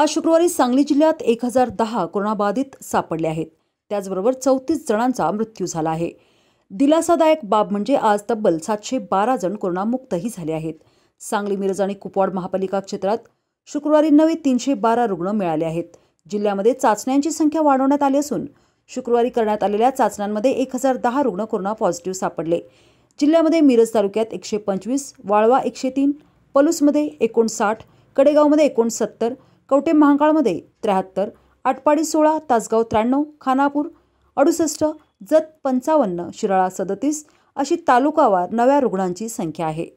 आज शुक्रवारी सांगली जिल्ह्यात एक हजार दहा कोरोनाबाधित सापडले आहेत त्याचबरोबर चौतीस जणांचा मृत्यू झाला आहे दिलासादायक बाब म्हणजे आज तब्बल सातशे बारा जण कोरोनामुक्तही झाले आहेत सांगली मिरज आणि कुपवाड महापालिका क्षेत्रात शुक्रवारी नवे तीनशे बारा रुग्ण मिळाले आहेत जिल्ह्यामध्ये चाचण्यांची संख्या वाढवण्यात आली असून शुक्रवारी करण्यात आलेल्या चाचण्यांमध्ये एक हजार दहा रुग्ण कोरोना पॉझिटिव्ह सापडले जिल्ह्यामध्ये मिरज तालुक्यात एकशे पंचवीस वाळवा एकशे तीन पलूसमध्ये एकोणसाठ कडेगावमध्ये एकोणसत्तर कवटे महाकाळमध्ये त्र्याहत्तर आटपाडी सोळा तासगाव त्र्याण्णव खानापूर अडुसष्ट जत पंचावन्न शिराळा सदतीस अशी तालुकावार नव्या रुग्णांची संख्या आहे